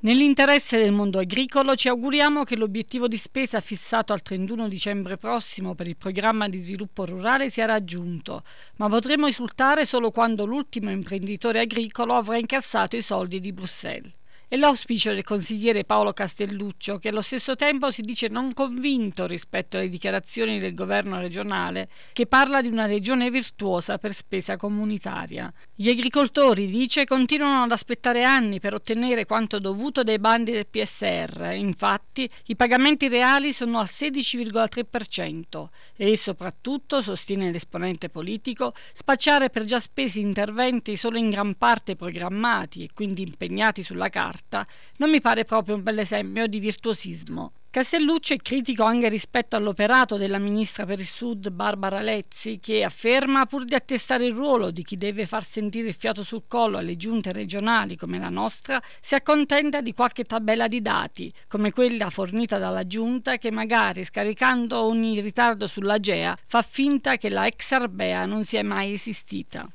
Nell'interesse del mondo agricolo ci auguriamo che l'obiettivo di spesa fissato al 31 dicembre prossimo per il programma di sviluppo rurale sia raggiunto, ma potremo esultare solo quando l'ultimo imprenditore agricolo avrà incassato i soldi di Bruxelles. È l'auspicio del consigliere Paolo Castelluccio, che allo stesso tempo si dice non convinto rispetto alle dichiarazioni del governo regionale, che parla di una regione virtuosa per spesa comunitaria. Gli agricoltori, dice, continuano ad aspettare anni per ottenere quanto dovuto dai bandi del PSR. Infatti, i pagamenti reali sono al 16,3% e soprattutto, sostiene l'esponente politico, spacciare per già spesi interventi solo in gran parte programmati e quindi impegnati sulla carta carta. Non mi pare proprio un bel esempio di virtuosismo. Castellucci è critico anche rispetto all'operato della ministra per il Sud Barbara Lezzi, che afferma pur di attestare il ruolo di chi deve far sentire il fiato sul collo alle giunte regionali come la nostra, si accontenta di qualche tabella di dati, come quella fornita dalla giunta che magari scaricando ogni ritardo sull'Agea fa finta che la ex Arbea non sia mai esistita.